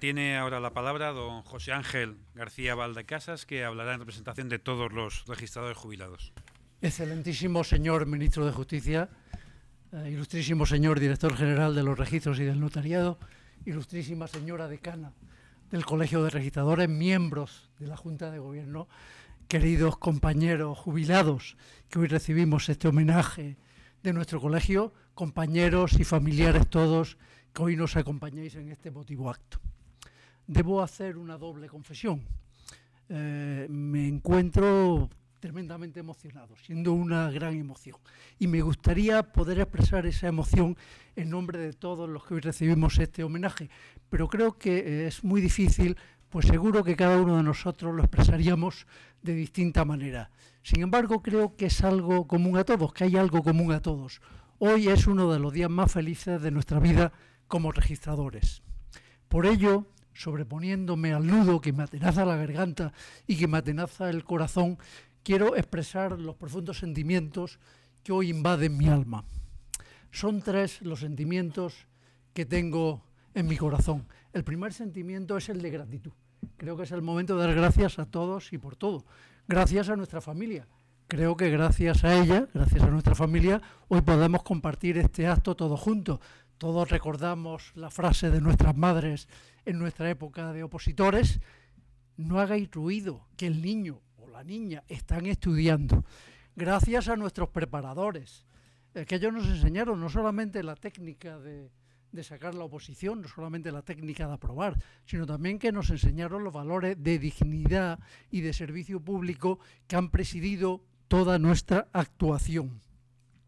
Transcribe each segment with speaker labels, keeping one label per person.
Speaker 1: Tiene ahora la palabra don José Ángel García Valdecasas, que hablará en representación de todos los registradores jubilados. Excelentísimo señor ministro de Justicia, eh, ilustrísimo señor director general de los registros y del notariado, ilustrísima señora decana del Colegio de Registradores, miembros de la Junta de Gobierno, queridos compañeros jubilados que hoy recibimos este homenaje de nuestro colegio, compañeros y familiares todos que hoy nos acompañáis en este motivo acto debo hacer una doble confesión. Eh, me encuentro tremendamente emocionado, siendo una gran emoción. Y me gustaría poder expresar esa emoción en nombre de todos los que hoy recibimos este homenaje, pero creo que eh, es muy difícil, pues seguro que cada uno de nosotros lo expresaríamos de distinta manera. Sin embargo, creo que es algo común a todos, que hay algo común a todos. Hoy es uno de los días más felices de nuestra vida como registradores. Por ello, sobreponiéndome al nudo que me atenaza la garganta y que me atenaza el corazón, quiero expresar los profundos sentimientos que hoy invaden mi alma. Son tres los sentimientos que tengo en mi corazón. El primer sentimiento es el de gratitud. Creo que es el momento de dar gracias a todos y por todo. Gracias a nuestra familia. Creo que gracias a ella, gracias a nuestra familia, hoy podemos compartir este acto todos juntos. Todos recordamos la frase de nuestras madres en nuestra época de opositores, no hagáis ruido, que el niño o la niña están estudiando. Gracias a nuestros preparadores, eh, que ellos nos enseñaron no solamente la técnica de, de sacar la oposición, no solamente la técnica de aprobar, sino también que nos enseñaron los valores de dignidad y de servicio público que han presidido toda nuestra actuación.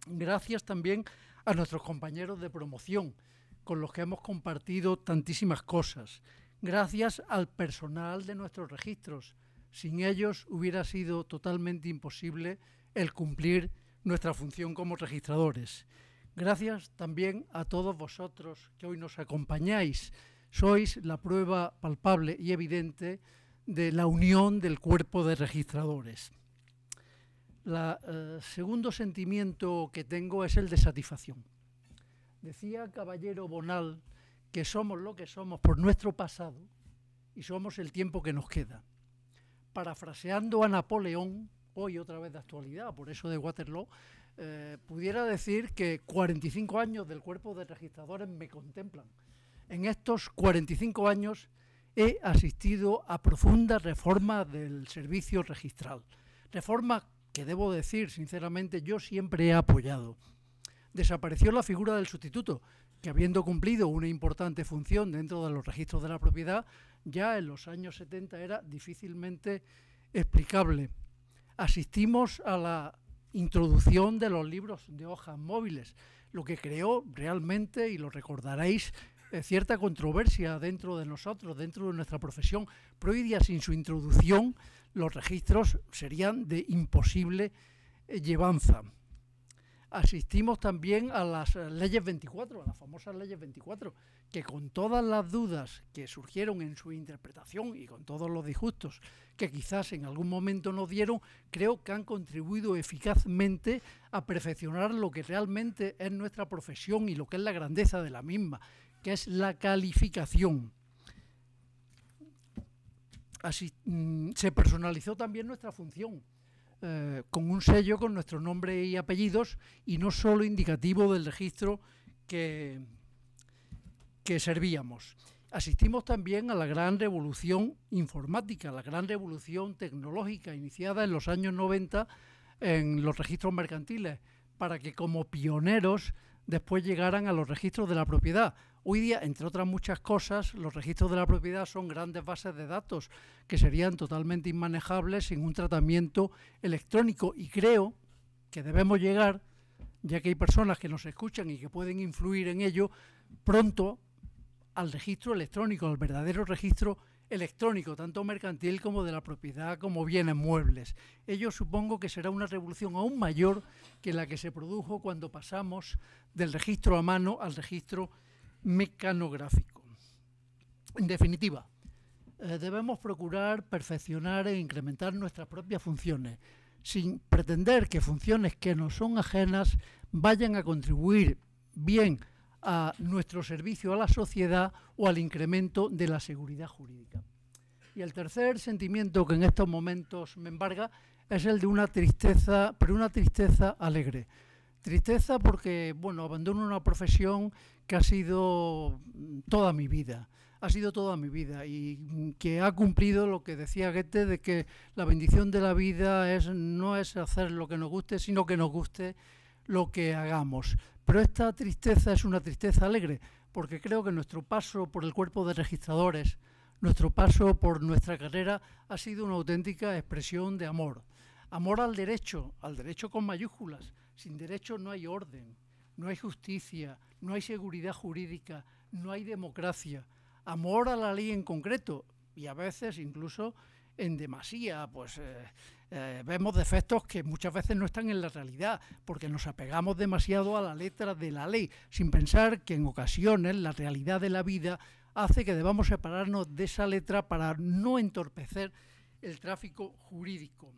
Speaker 1: Gracias también a nuestros compañeros de promoción, con los que hemos compartido tantísimas cosas, gracias al personal de nuestros registros. Sin ellos hubiera sido totalmente imposible el cumplir nuestra función como registradores. Gracias también a todos vosotros que hoy nos acompañáis. Sois la prueba palpable y evidente de la unión del cuerpo de registradores. El eh, segundo sentimiento que tengo es el de satisfacción. Decía Caballero Bonal que somos lo que somos por nuestro pasado y somos el tiempo que nos queda. Parafraseando a Napoleón, hoy otra vez de actualidad, por eso de Waterloo, eh, pudiera decir que 45 años del cuerpo de registradores me contemplan. En estos 45 años he asistido a profundas reformas del servicio registral, reformas que debo decir sinceramente yo siempre he apoyado. Desapareció la figura del sustituto, que habiendo cumplido una importante función dentro de los registros de la propiedad, ya en los años 70 era difícilmente explicable. Asistimos a la introducción de los libros de hojas móviles, lo que creó realmente, y lo recordaréis, eh, cierta controversia dentro de nosotros, dentro de nuestra profesión. Pero sin su introducción, los registros serían de imposible eh, llevanza. Asistimos también a las eh, leyes 24, a las famosas leyes 24, que con todas las dudas que surgieron en su interpretación y con todos los disgustos que quizás en algún momento nos dieron, creo que han contribuido eficazmente a perfeccionar lo que realmente es nuestra profesión y lo que es la grandeza de la misma, que es la calificación. Así, mm, se personalizó también nuestra función eh, con un sello con nuestro nombre y apellidos y no solo indicativo del registro que, que servíamos. Asistimos también a la gran revolución informática, la gran revolución tecnológica iniciada en los años 90 en los registros mercantiles, para que como pioneros después llegaran a los registros de la propiedad. Hoy día, entre otras muchas cosas, los registros de la propiedad son grandes bases de datos que serían totalmente inmanejables sin un tratamiento electrónico y creo que debemos llegar, ya que hay personas que nos escuchan y que pueden influir en ello, pronto al registro electrónico, al verdadero registro electrónico, tanto mercantil como de la propiedad, como bienes muebles. Ello supongo que será una revolución aún mayor que la que se produjo cuando pasamos del registro a mano al registro mecanográfico. En definitiva, eh, debemos procurar perfeccionar e incrementar nuestras propias funciones, sin pretender que funciones que no son ajenas vayan a contribuir bien a nuestro servicio a la sociedad o al incremento de la seguridad jurídica. Y el tercer sentimiento que en estos momentos me embarga es el de una tristeza, pero una tristeza alegre. Tristeza porque, bueno, abandono una profesión que ha sido mm, toda mi vida, ha sido toda mi vida y mm, que ha cumplido lo que decía Goethe de que la bendición de la vida es no es hacer lo que nos guste, sino que nos guste lo que hagamos. Pero esta tristeza es una tristeza alegre, porque creo que nuestro paso por el cuerpo de registradores, nuestro paso por nuestra carrera ha sido una auténtica expresión de amor. Amor al derecho, al derecho con mayúsculas. Sin derecho no hay orden, no hay justicia, no hay seguridad jurídica, no hay democracia. Amor a la ley en concreto y a veces incluso en demasía, pues eh, eh, vemos defectos que muchas veces no están en la realidad, porque nos apegamos demasiado a la letra de la ley, sin pensar que en ocasiones la realidad de la vida hace que debamos separarnos de esa letra para no entorpecer el tráfico jurídico.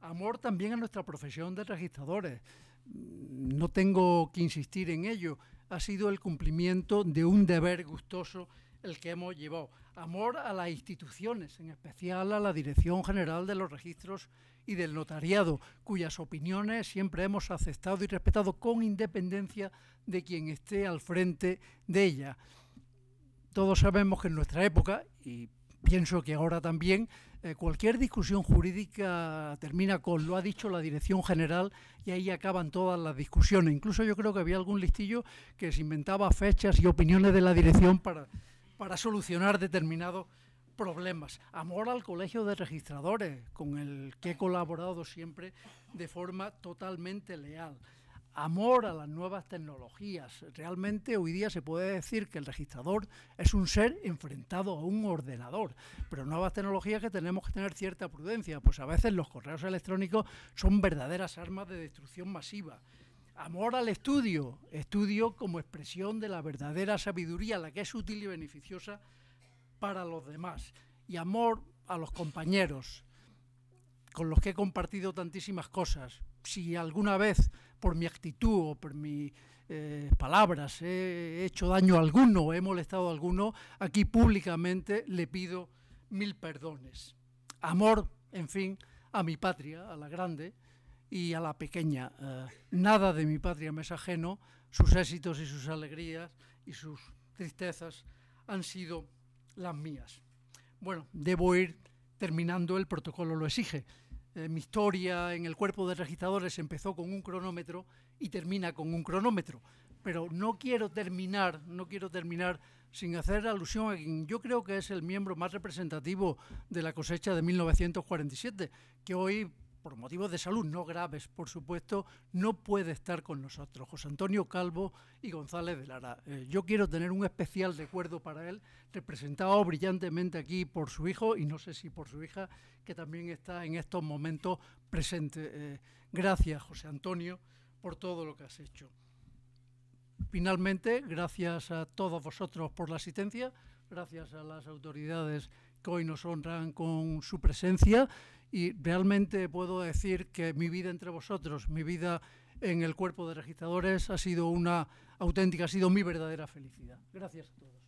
Speaker 1: Amor también a nuestra profesión de registradores. No tengo que insistir en ello. Ha sido el cumplimiento de un deber gustoso el que hemos llevado amor a las instituciones, en especial a la Dirección General de los Registros y del Notariado, cuyas opiniones siempre hemos aceptado y respetado con independencia de quien esté al frente de ella. Todos sabemos que en nuestra época, y pienso que ahora también, eh, cualquier discusión jurídica termina con lo ha dicho la Dirección General y ahí acaban todas las discusiones. Incluso yo creo que había algún listillo que se inventaba fechas y opiniones de la Dirección para para solucionar determinados problemas. Amor al Colegio de Registradores, con el que he colaborado siempre de forma totalmente leal. Amor a las nuevas tecnologías. Realmente hoy día se puede decir que el registrador es un ser enfrentado a un ordenador, pero nuevas tecnologías que tenemos que tener cierta prudencia, pues a veces los correos electrónicos son verdaderas armas de destrucción masiva. Amor al estudio, estudio como expresión de la verdadera sabiduría, la que es útil y beneficiosa para los demás. Y amor a los compañeros, con los que he compartido tantísimas cosas. Si alguna vez por mi actitud o por mis eh, palabras he hecho daño a alguno, o he molestado a alguno, aquí públicamente le pido mil perdones. Amor, en fin, a mi patria, a la grande, y a la pequeña. Eh, nada de mi patria me es ajeno, sus éxitos y sus alegrías y sus tristezas han sido las mías. Bueno, debo ir terminando, el protocolo lo exige. Eh, mi historia en el cuerpo de registradores empezó con un cronómetro y termina con un cronómetro. Pero no quiero terminar, no quiero terminar sin hacer alusión a quien yo creo que es el miembro más representativo de la cosecha de 1947, que hoy por motivos de salud no graves, por supuesto, no puede estar con nosotros. José Antonio Calvo y González de Lara. Eh, yo quiero tener un especial recuerdo para él, representado brillantemente aquí por su hijo y no sé si por su hija, que también está en estos momentos presente. Eh, gracias, José Antonio, por todo lo que has hecho. Finalmente, gracias a todos vosotros por la asistencia, gracias a las autoridades que hoy nos honran con su presencia y realmente puedo decir que mi vida entre vosotros, mi vida en el cuerpo de registradores ha sido una auténtica, ha sido mi verdadera felicidad. Gracias a todos.